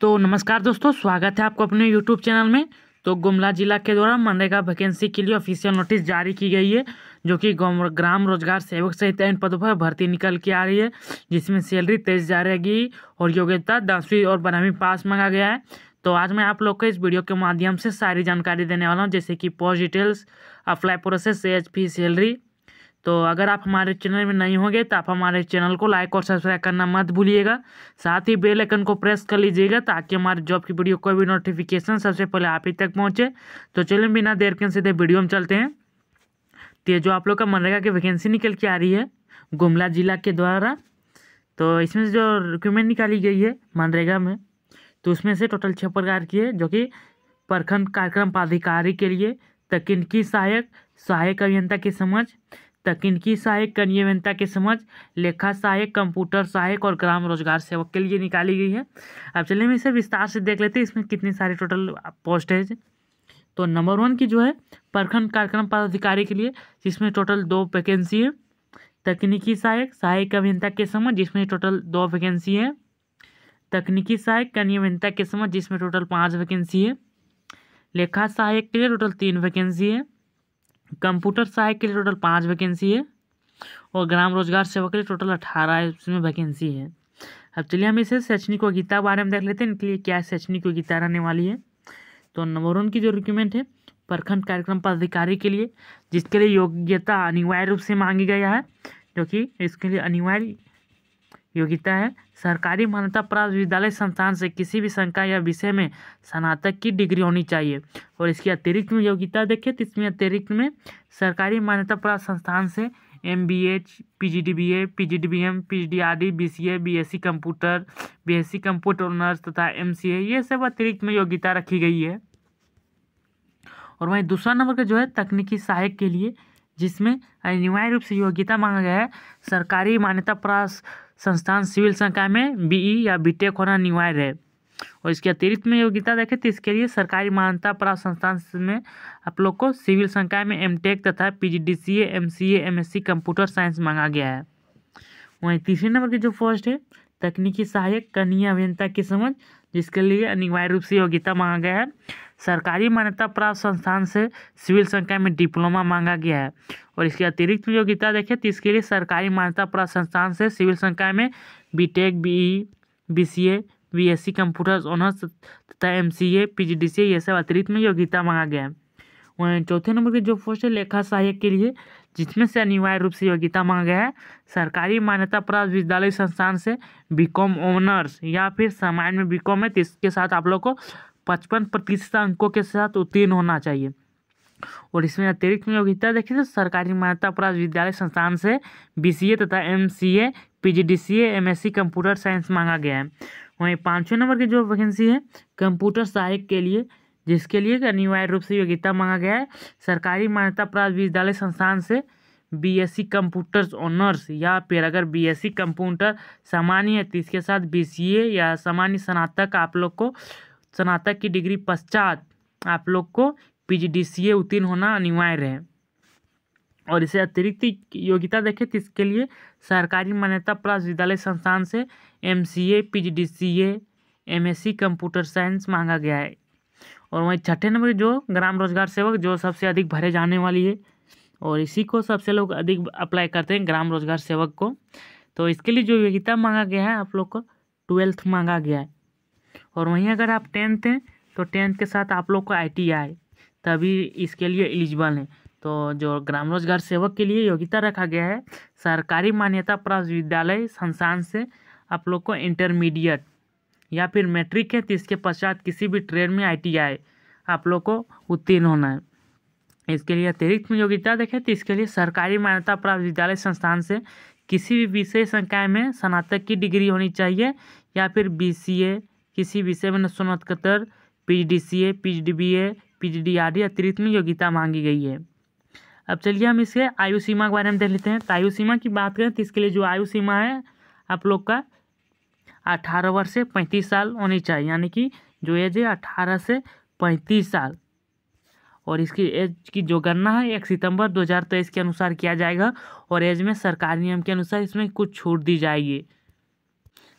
तो नमस्कार दोस्तों स्वागत है आपको अपने यूट्यूब चैनल में तो गुमला जिला के द्वारा मनरेगा वैकेंसी के लिए ऑफिशियल नोटिस जारी की गई है जो कि ग्राम रोजगार सेवक सहित इन पदों पर भर्ती निकल के आ रही है जिसमें सैलरी तेईस हज़ार रहेगी और योग्यता दसवीं और बारहवीं पास मांगा गया है तो आज मैं आप लोग को इस वीडियो के माध्यम से सारी जानकारी देने वाला हूँ जैसे कि post details apply process age fee salary तो अगर आप हमारे चैनल में नहीं होंगे तो आप हमारे चैनल को लाइक और सब्सक्राइब करना मत भूलिएगा साथ ही बेल आइकन को प्रेस कर लीजिएगा ताकि हमारे जॉब की वीडियो कोई भी नोटिफिकेशन सबसे पहले आप ही तक पहुँचे तो चलिए बिना देर के सीधे वीडियो में चलते हैं तो जो आप लोग का मनरेगा की वैकेंसी निकल के आ रही है गुमला जिला के द्वारा तो इसमें से जो रिक्यूमेंट निकाली गई है मनरेगा में तो उसमें से टोटल छः प्रकार की है जो कि प्रखंड कार्यक्रम प्राधिकारी के लिए तकनीकी सहायक सहायक अभियंता की समझ तकनीकी सहायक कन्वेनता की समझ लेखा सहायक कंप्यूटर सहायक और ग्राम रोजगार सेवक के लिए निकाली गई है अब चलिए हम इसे विस्तार से देख लेते हैं इसमें कितनी सारी टोटल पोस्ट है तो नंबर वन की जो है प्रखंड कार्यक्रम पदाधिकारी के लिए जिसमें टोटल दो वैकेंसी है तकनीकी सहायक सहायक अभियंता के समझ जिसमें टोटल दो वैकेंसी है तकनीकी सहायक कन्या के समझ जिसमें टोटल पाँच वैकेंसी है लेखा सहायक के लिए टोटल तीन वैकेंसी है कंप्यूटर सहायक के लिए टोटल पाँच वैकेंसी है और ग्राम रोजगार सेवक के लिए टोटल अठारह इसमें वैकेंसी है अब चलिए हम इसे शैक्षणिक योग्यता बारे में देख लेते हैं इनके लिए क्या शैक्षणिक योग्यता रहने वाली है तो नंबर वन की जो रिक्यूमेंट है प्रखंड कार्यक्रम पदाधिकारी के लिए जिसके लिए योग्यता अनिवार्य रूप से मांगी गया है जो कि इसके लिए अनिवार्य योग्यता है सरकारी मान्यता प्राप्त विद्यालय संस्थान से किसी भी संख्या या विषय में स्नातक की डिग्री होनी चाहिए और इसके अतिरिक्त में योग्यता देखें तो इसमें अतिरिक्त में सरकारी मान्यता प्राप्त संस्थान से M B H P G D B A P G D B M P G D R D B C A B S C computer B S C computer honours तथा एम सी ए ये सब अतिरिक्त में योग्यता रखी गई है और वहीं दूसरा नंबर का जो है तकनीकी सहायक के लिए जिसमें अनिवार्य रूप से योग्यता मांगा गया है सरकारी मान्यता प्राप्त संस्थान सिविल संख्या में बीई या बीटेक होना अनिवार्य है और इसके अतिरिक्त में योग्यता देखें तो इसके लिए सरकारी मान्यता प्राप्त संस्थान में आप लोग को सिविल संख्या में एम टेक तथा P G D C A M C A M S C computer science मांगा गया है वहीं तीसरे नंबर की जो पोस्ट है तकनीकी सहायक कनीय अभियंता की समझ जिसके लिए अनिवार्य रूप से योग्यता मांगा गया है सरकारी मान्यता प्राप्त संस्थान से सिविल संख्या में डिप्लोमा मांगा गया है और इसके अतिरिक्त योग्यता देखें तो इसके लिए सरकारी मान्यता प्राप्त संस्थान से सिविल संख्या में B tech B E B C A B S C computers honours तथा M C A P G D C A ये सब अतिरिक्त में योग्यता मांगा गया है वहीं चौथे नंबर की जो पोस्ट है लेखा सहायक के लिए जिसमें से अनिवार्य रूप से योग्यता मांगा गया है सरकारी मान्यता प्राप्त विद्यालय संस्थान से बीकॉम ऑनर्स या फिर सामान्य में बीकॉम है तो इसके साथ आप लोग को पचपन प्रतिशत अंकों के साथ उत्तीर्ण होना चाहिए और इसमें अतिरिक्त योग्यता देखिए तो सरकारी मान्यता प्राप्त विद्यालय संस्थान से बीसीए तथा MCA PGDCA MSc computer science मांगा गया है वहीं पाँचवें नंबर की जो वैकेंसी है कंप्यूटर सहायक के लिए जिसके लिए अनिवार्य रूप से योग्यता मांगा गया है सरकारी मान्यता प्राप्त विद्यालय संस्थान से बीएससी कंप्यूटर्स ऑनर्स या फिर अगर बीएससी कंप्यूटर सामान्य है तो इसके साथ बीसीए या सामान्य स्नातक आप लोग को स्नातक की डिग्री पश्चात आप लोग को पी जी डी सी ए उत्तीर्ण होना अनिवार्य है और इसे अतिरिक्त योग्यता देखें तो इसके लिए सरकारी मान्यता प्राप्त विद्यालय संस्थान से M C A P G D C M S C computer science मांगा गया है और वहीं छठे नंबर जो ग्राम रोजगार सेवक जो सबसे अधिक भरे जाने वाली है और इसी को सबसे लोग अधिक अप्लाई करते हैं ग्राम रोजगार सेवक को तो इसके लिए जो योग्यता मांगा गया है आप लोग को ट्वेल्थ मांगा गया है और वहीं अगर आप टेंथ हैं तो टेंथ के साथ आप लोग को आई तभी इसके लिए एलिजिबल हैं तो जो ग्राम रोजगार सेवक के लिए योग्यता रखा गया है सरकारी मान्यता प्राप्त विद्यालय संस्थान से आप लोग को इंटरमीडिएट या फिर मैट्रिक है तो इसके पश्चात किसी भी ट्रेड में आई आप लोग को उत्तीर्ण होना है इसके लिए अतिरिक्त में योग्यता देखें तो इसके लिए सरकारी मान्यता प्राप्त विद्यालय संस्थान से किसी भी विषय संकाय में स्नातक की डिग्री होनी चाहिए या फिर बीसीए किसी विषय में स्नातकोत्तर स्नातकतर P D C A P D B A P G D आदि अतिरिक्त में योग्यता मांगी गई है अब चलिए हम इसके आयु सीमा के बारे में देख लेते हैं तो आयु सीमा की बात करें तो इसके लिए जो आयु सीमा है आप लोग का अठारह वर्ष से पैंतीस साल होनी चाहिए यानी कि जो एज है अठारह से पैंतीस साल और इसकी एज की जो गणना है एक सितंबर तेईस के अनुसार किया जाएगा और एज में सरकारी नियम के अनुसार इसमें कुछ छूट दी जाएगी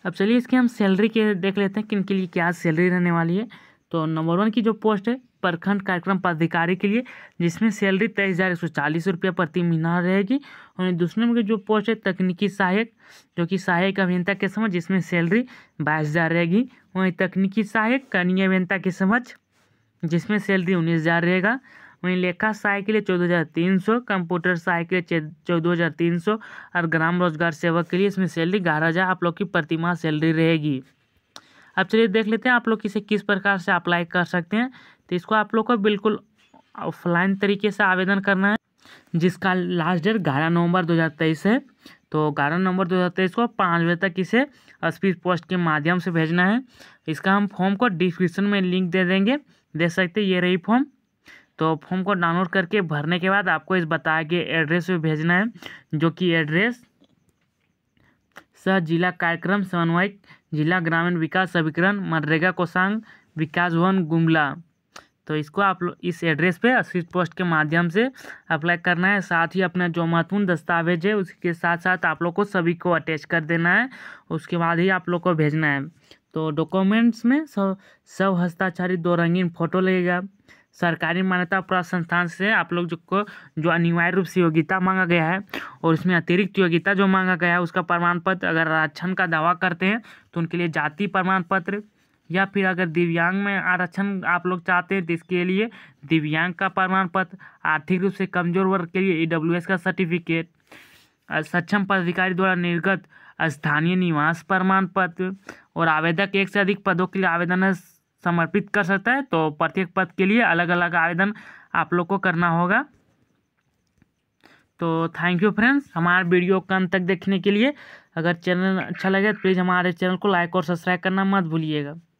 अब चलिए इसके हम सैलरी के देख लेते हैं किन के लिए क्या सैलरी रहने वाली है तो नंबर वन की जो पोस्ट है प्रखंड कार्यक्रम पदाधिकारी के लिए जिसमें सैलरी तेईस हज़ार एक सौ चालीस रुपये प्रति महीना रहेगी और दूसरे में जो पोस्ट है तकनीकी सहायक जो कि सहायक अभियंता के समझ जिसमें सैलरी बाईस हज़ार रहेगी वहीं तकनीकी सहायक कनीय अभियंता के समझ जिसमें सैलरी उन्नीस हज़ार रहेगा वहीं लेखा हज़ार के लिए कंप्यूटर चौदह के लिए चौदह और ग्राम रोजगार सेवक के लिए इसमें सैलरी ग्यारह हज़ार आप लोग की प्रतिमाह सैलरी रहेगी अब चलिए देख लेते हैं आप लोग इसे किस प्रकार से अप्लाई कर सकते हैं तो इसको आप लोग को बिल्कुल ऑफलाइन तरीके से आवेदन करना है जिसका लास्ट डेट ग्यारह नवंबर तेईस है तो ग्यारह नवंबर तेईस को पाँच बजे तक इसे स्पीड पोस्ट के माध्यम से भेजना है इसका हम फॉर्म को डिस्क्रिप्शन में लिंक दे देंगे दे सकते ये रही फॉर्म तो फॉर्म को डाउनलोड करके भरने के बाद आपको इस बताया गया एड्रेस पे भेजना है जो कि एड्रेस सह जिला कार्यक्रम समन्वयक जिला ग्रामीण विकास अभिकरण मनरेगा कोसांग विकास भवन गुमला तो इसको आप लोग इस एड्रेस पे असिस्ट पोस्ट के माध्यम से अप्लाई करना है साथ ही अपना जो महत्वपूर्ण दस्तावेज है उसके साथ साथ आप लोग को सभी को अटैच कर देना है उसके बाद ही आप लोग को भेजना है तो डॉक्यूमेंट्स में सब सब हस्ताक्षरित दो रंगीन फ़ोटो लगेगा सरकारी मान्यता प्राप्त संस्थान से आप लोग जो को जो अनिवार्य रूप से योग्यता मांगा गया है और उसमें अतिरिक्त योग्यता जो मांगा गया है उसका प्रमाण पत्र अगर आरक्षण का दावा करते हैं तो उनके लिए जाति प्रमाण पत्र या फिर अगर दिव्यांग में आरक्षण आप लोग चाहते हैं तो इसके लिए दिव्यांग का प्रमाण पत्र आर्थिक रूप से कमजोर वर्ग के लिए ई e का सर्टिफिकेट सक्षम पदाधिकारी द्वारा निर्गत स्थानीय निवास प्रमाण पत्र और आवेदक एक से अधिक पदों के लिए आवेदन समर्पित कर सकता है तो प्रत्येक पद के लिए अलग अलग आवेदन आप लोग को करना होगा तो थैंक यू फ्रेंड्स हमारे वीडियो का अंत तक देखने के लिए अगर चैनल अच्छा लगे तो प्लीज़ हमारे चैनल को लाइक और सब्सक्राइब करना मत भूलिएगा